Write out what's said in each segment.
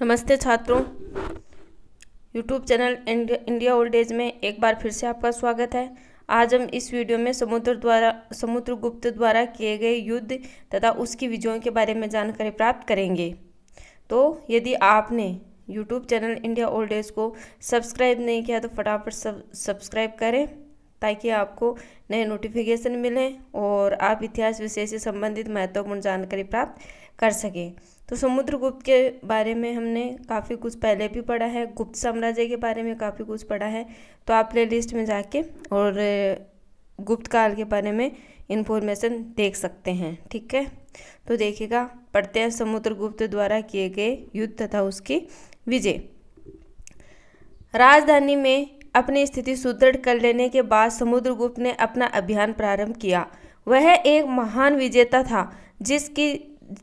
नमस्ते छात्रों YouTube channel India old age में एक बार फिर से आपका स्वागत है आज हम इस वीडियो में समुद्र द्वारा समुद्र गुप्त द्वारा किए गए युद्ध तथा उसकी विजयों के बारे में जानकारी प्राप्त करेंगे तो यदि आपने YouTube channel India old age को सब्सक्राइब नहीं किया तो फटाफट सब सब्सक्राइब करें ताकि आपको नए नोटिफिकेशन मिलें और आप इतिहास विषय से संबंधित महत्वपूर्ण जानकारी प्राप्त कर सके तो समुद्रगुप्त के बारे में हमने काफ़ी कुछ पहले भी पढ़ा है गुप्त साम्राज्य के बारे में काफ़ी कुछ पढ़ा है तो आप प्ले लिस्ट में जाके और गुप्त काल के बारे में इन्फॉर्मेशन देख सकते हैं ठीक है तो देखिएगा पढ़ते हैं समुद्रगुप्त द्वारा किए गए युद्ध तथा उसकी विजय राजधानी में अपनी स्थिति सुदृढ़ कर लेने के बाद समुद्रगुप्त ने अपना अभियान प्रारंभ किया वह एक महान विजेता था जिसकी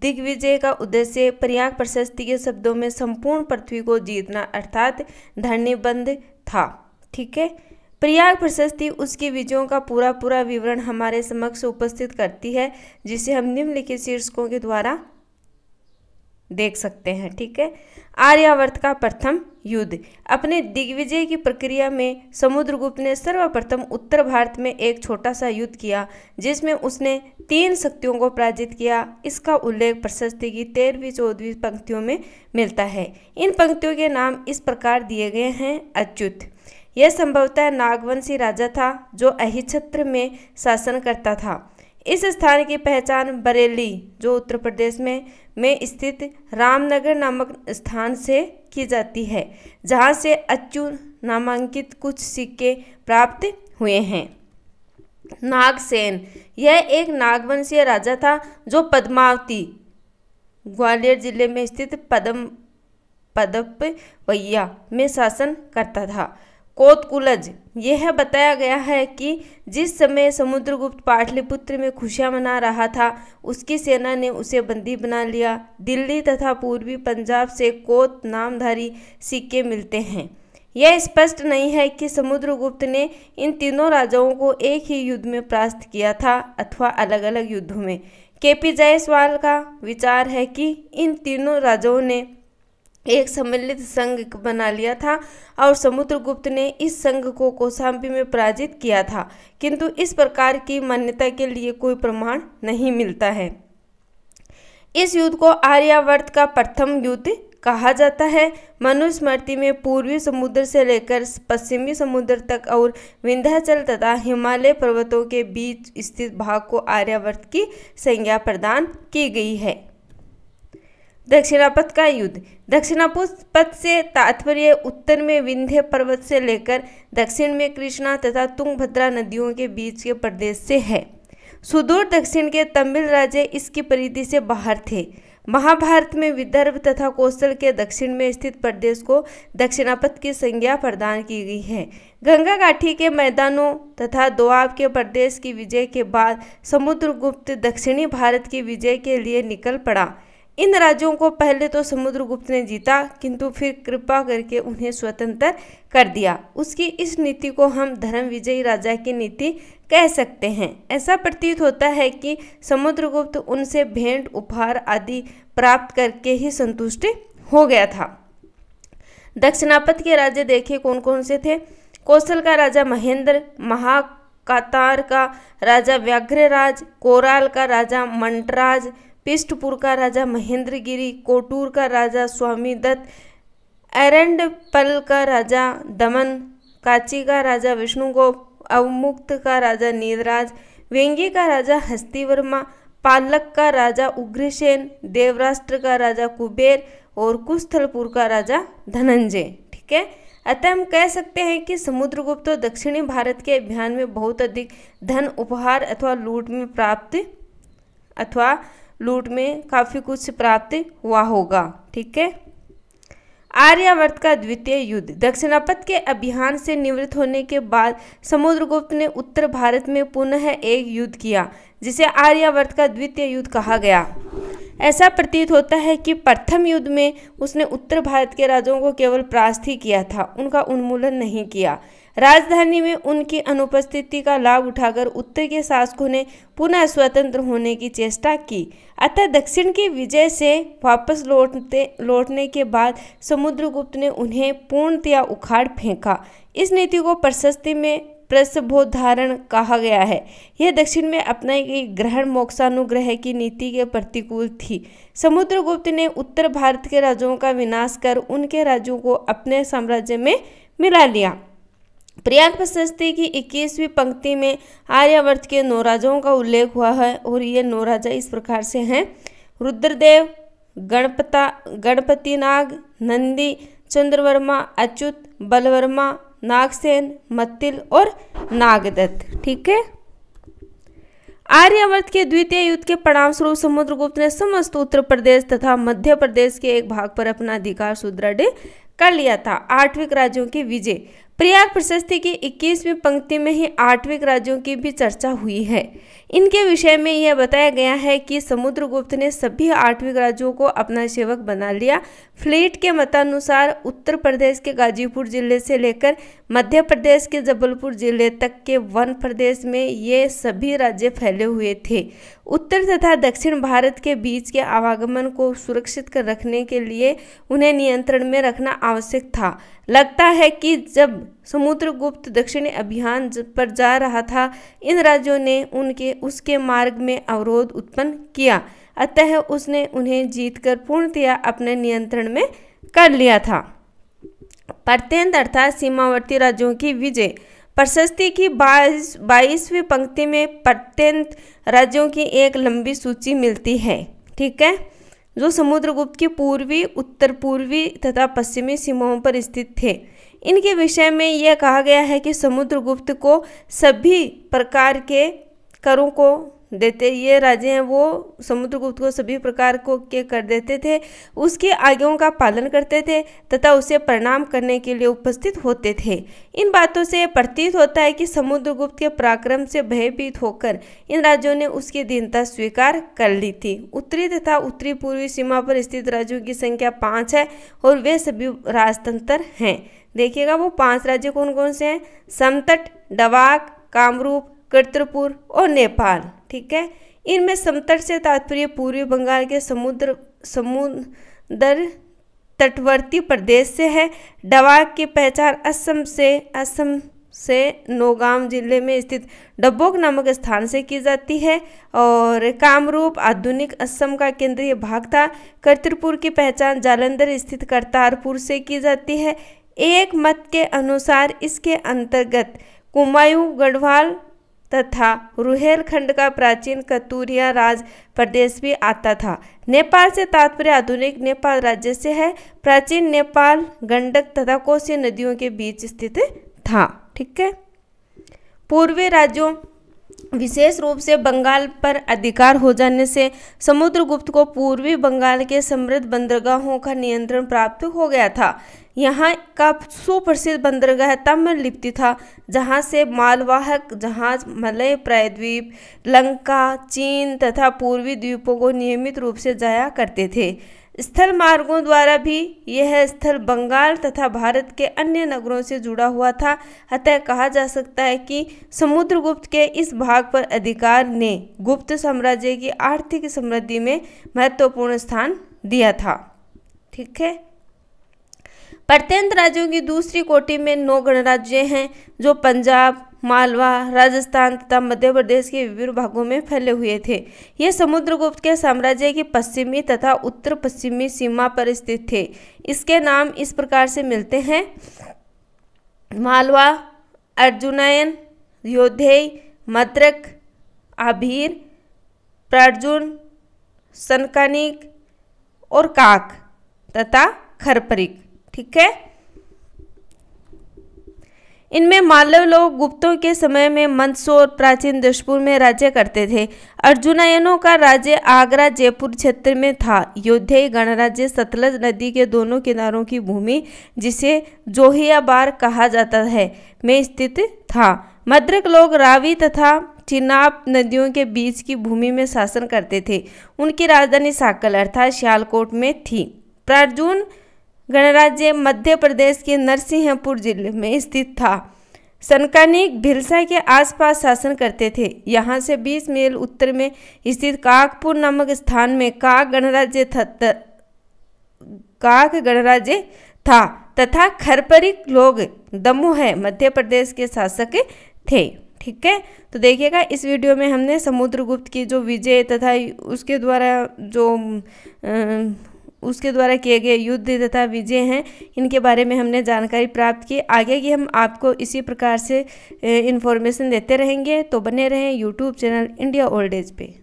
दिग्विजय का उद्देश्य प्रयाग प्रशस्ति के शब्दों में संपूर्ण पृथ्वी को जीतना अर्थात धरणिबंध था ठीक है प्रयाग प्रशस्ति उसके विजयों का पूरा पूरा विवरण हमारे समक्ष उपस्थित करती है जिसे हम निम्नलिखित शीर्षकों के द्वारा देख सकते हैं ठीक है आर्यावर्त का प्रथम युद्ध अपने दिग्विजय की प्रक्रिया में समुद्रगुप्त ने सर्वप्रथम उत्तर भारत में एक छोटा सा युद्ध किया जिसमें उसने तीन शक्तियों को पराजित किया इसका उल्लेख प्रशस्ति की तेरहवीं चौदहवीं पंक्तियों में मिलता है इन पंक्तियों के नाम इस प्रकार दिए गए हैं अच्युत यह संभवतः नागवंशी राजा था जो अहिछत्र में शासन करता था इस स्थान की पहचान बरेली जो उत्तर प्रदेश में में स्थित रामनगर नामक स्थान से की जाती है जहाँ से अच्छु नामांकित कुछ सिक्के प्राप्त हुए हैं नागसेन यह एक नागवंशीय राजा था जो पद्मावती ग्वालियर जिले में स्थित पदम पदपवैया में शासन करता था कोतकुलज यह बताया गया है कि जिस समय समुद्रगुप्त पाटलिपुत्र में खुशियां मना रहा था उसकी सेना ने उसे बंदी बना लिया दिल्ली तथा पूर्वी पंजाब से कोत नामधारी सिक्के मिलते हैं यह स्पष्ट नहीं है कि समुद्रगुप्त ने इन तीनों राजाओं को एक ही युद्ध में परास्त किया था अथवा अलग अलग युद्धों में के पी जायसवाल का विचार है कि इन तीनों राजाओं ने एक सम्मिलित संघ बना लिया था और समुद्रगुप्त ने इस संघ को कोसाम्बी में पराजित किया था किंतु इस प्रकार की मान्यता के लिए कोई प्रमाण नहीं मिलता है इस युद्ध को आर्यावर्त का प्रथम युद्ध कहा जाता है मनुस्मृति में पूर्वी समुद्र से लेकर पश्चिमी समुद्र तक और विंध्याचल तथा हिमालय पर्वतों के बीच स्थित भाग को आर्यावर्त की संज्ञा प्रदान की गई है दक्षिणापथ का युद्ध दक्षिणापथ से तात्पर्य उत्तर में विंध्य पर्वत से लेकर दक्षिण में कृष्णा तथा तुंगभद्रा नदियों के बीच के प्रदेश से है सुदूर दक्षिण के तमिल राज्य इसकी परिधि से बाहर थे महाभारत में विदर्भ तथा कोसल के दक्षिण में स्थित प्रदेश को दक्षिणापथ की संज्ञा प्रदान की गई है गंगा घाटी के मैदानों तथा दोआब के प्रदेश की विजय के बाद समुद्रगुप्त दक्षिणी भारत की विजय के लिए निकल पड़ा इन राज्यों को पहले तो समुद्रगुप्त ने जीता किंतु फिर कृपा करके उन्हें स्वतंत्र कर दिया उसकी इस नीति को हम धर्म विजयी राजा की नीति कह सकते हैं ऐसा प्रतीत होता है कि समुद्रगुप्त उनसे भेंट उपहार आदि प्राप्त करके ही संतुष्ट हो गया था दक्षिणापथ के राज्य देखे कौन कौन से थे कौशल का राजा महेंद्र महाकातार का राजा व्याघ्रराज कोराल का राजा मंटराज पिष्टपुर का राजा महेंद्रगिरी कोटूर का राजा स्वामी स्वामीदत्त पल का राजा दमन काची का राजा विष्णुगोप अवमुक्त का राजा नीलराज वेंगी का राजा हस्तिवर्मा पालक का राजा उग्रसेन देवराष्ट्र का राजा कुबेर और कुस्थलपुर का राजा धनंजय ठीक है अतः हम कह सकते हैं कि समुद्रगुप्त तो दक्षिणी भारत के अभियान में बहुत अधिक धन उपहार अथवा लूट में प्राप्त अथवा लूट में काफ़ी कुछ प्राप्त हुआ होगा ठीक है आर्यावर्त का द्वितीय युद्ध दक्षिणापथ के अभियान से निवृत्त होने के बाद समुद्रगुप्त ने उत्तर भारत में पुनः एक युद्ध किया जिसे आर्यावर्त का द्वितीय युद्ध कहा गया ऐसा प्रतीत होता है कि प्रथम युद्ध में उसने उत्तर भारत के राजाओं को केवल परास्त ही किया था उनका उन्मूलन नहीं किया राजधानी में उनकी अनुपस्थिति का लाभ उठाकर उत्तर के शासकों ने पुनः स्वतंत्र होने की चेष्टा की अतः दक्षिण की विजय से वापस लौटते लौटने के बाद समुद्रगुप्त ने उन्हें पूर्णतया उखाड़ फेंका इस नीति को प्रशस्ति में प्रसबोधारण कहा गया है यह दक्षिण में अपनाई गई ग्रहण मोक्षानुग्रह की नीति के प्रतिकूल थी समुद्रगुप्त ने उत्तर भारत के राज्यों का विनाश कर उनके राज्यों को अपने साम्राज्य में मिला लिया प्रयाग प्रशस्ति की इक्कीसवीं पंक्ति में आर्यावर्त के नौराजाओं का उल्लेख हुआ है और ये नौराजा इस प्रकार से हैं रुद्रदेव गणपता नाग नंदी चंद्रवर्मा अच्युत बलवर्मा नागसेन मत्तिल और नागदत्त ठीक है आर्यावर्त के द्वितीय युद्ध के परिणाम स्वरूप समुद्रगुप्त ने समस्त उत्तर प्रदेश तथा मध्य प्रदेश के एक भाग पर अपना अधिकार सुदृढ़ कर लिया था आठवीं राज्यों की विजय प्रयाग प्रशस्ति की इक्कीसवीं पंक्ति में ही आठवीं राज्यों की भी चर्चा हुई है इनके विषय में यह बताया गया है कि समुद्रगुप्त ने सभी आठवीं राज्यों को अपना सेवक बना लिया फ्लेट के मतानुसार उत्तर प्रदेश के गाजीपुर जिले से लेकर मध्य प्रदेश के जबलपुर जिले तक के वन प्रदेश में ये सभी राज्य फैले हुए थे उत्तर तथा दक्षिण भारत के बीच के आवागमन को सुरक्षित कर रखने के लिए उन्हें नियंत्रण में रखना आवश्यक था लगता है कि जब समुद्रगुप्त दक्षिण अभियान पर जा रहा था इन राज्यों ने उनके उसके मार्ग में अवरोध उत्पन्न किया अतः उसने उन्हें जीतकर पूर्णतया अपने नियंत्रण में कर लिया था प्रत्यंत अर्थात सीमावर्ती राज्यों की विजय प्रशस्ति की बाईस बाईसवीं पंक्ति में प्रत्यंत राज्यों की एक लंबी सूची मिलती है ठीक है जो समुद्रगुप्त के पूर्वी उत्तर पूर्वी तथा पश्चिमी सीमाओं पर स्थित थे इनके विषय में यह कहा गया है कि समुद्रगुप्त को सभी प्रकार के करों को देते ये राजे हैं वो समुद्रगुप्त को सभी प्रकार को के कर देते थे उसके आज्ञाओं का पालन करते थे तथा उसे प्रणाम करने के लिए उपस्थित होते थे इन बातों से प्रतीत होता है कि समुद्रगुप्त के पराक्रम से भयभीत होकर इन राज्यों ने उसकी दीनता स्वीकार कर ली थी उत्तरी तथा उत्तरी पूर्वी सीमा पर स्थित राज्यों की संख्या पाँच है और वे सभी राजतंत्र हैं देखिएगा वो पाँच राज्य कौन कौन से हैं समतट डवाक कामरूप कर्तरपुर और नेपाल ठीक है इनमें समतट से तात्पर्य पूर्वी बंगाल के समुद्र समुद्र तटवर्ती प्रदेश से है डबाक की पहचान असम से असम से नौगाम जिले में स्थित डब्बोक नामक स्थान से की जाती है और कामरूप आधुनिक असम का केंद्रीय भाग था करतरपुर की पहचान जालंधर स्थित करतारपुर से की जाती है एक मत के अनुसार इसके अंतर्गत कुमायूं गढ़वाल तथा रुहेलखंड का प्राचीन कतूरिया राज प्रदेश भी आता था नेपाल से तात्पर्य आधुनिक नेपाल राज्य से है प्राचीन नेपाल गंडक तथा कोसी नदियों के बीच स्थित था ठीक है पूर्वी राज्यों विशेष रूप से बंगाल पर अधिकार हो जाने से समुद्रगुप्त को पूर्वी बंगाल के समृद्ध बंदरगाहों का नियंत्रण प्राप्त हो गया था यहाँ का सुप्रसिद्ध बंदरगाह तम्रलिप्ति था जहाँ से मालवाहक जहाज मलय प्रायद्वीप लंका चीन तथा पूर्वी द्वीपों को नियमित रूप से जाया करते थे स्थल मार्गों द्वारा भी यह स्थल बंगाल तथा भारत के अन्य नगरों से जुड़ा हुआ था अतः कहा जा सकता है कि समुद्रगुप्त के इस भाग पर अधिकार ने गुप्त साम्राज्य की आर्थिक समृद्धि में महत्वपूर्ण स्थान दिया था ठीक है प्रत्यंत राज्यों की दूसरी कोटि में नौ गणराज्य हैं जो पंजाब मालवा राजस्थान तथा मध्य प्रदेश के विभिन्न भागों में फैले हुए थे ये समुद्रगुप्त के साम्राज्य की पश्चिमी तथा उत्तर पश्चिमी सीमा पर स्थित थे इसके नाम इस प्रकार से मिलते हैं मालवा अर्जुनयन योधे मद्रक आभीर प्रार्जुन सनकानिक और काक तथा खरपरिक ठीक है इनमें मालव लोग गुप्तों के समय में मंदसौर प्राचीन दशपुर में राज्य करते थे अर्जुनायनों का राज्य आगरा जयपुर क्षेत्र में था योद्धे गणराज्य सतलज नदी के दोनों किनारों की भूमि जिसे जोहियाबार कहा जाता है में स्थित था मद्रक लोग रावी तथा चिनाब नदियों के बीच की भूमि में शासन करते थे उनकी राजधानी साकल अर्थात श्यालकोट में थी प्रार्जुन गणराज्य मध्य प्रदेश के नरसिंहपुर जिले में स्थित था सनकानिक भिलसा के आसपास शासन करते थे यहाँ से 20 मील उत्तर में स्थित काकपुर नामक स्थान में काक गणराज्य काक गणराज्य था तथा खरपरिक लोग दमोह मध्य प्रदेश के शासक थे ठीक है तो देखिएगा इस वीडियो में हमने समुद्रगुप्त की जो विजय तथा उसके द्वारा जो आ, उसके द्वारा किए गए युद्ध तथा विजय हैं इनके बारे में हमने जानकारी प्राप्त की आगे की हम आपको इसी प्रकार से इन्फॉर्मेशन देते रहेंगे तो बने रहें YouTube channel India old age पर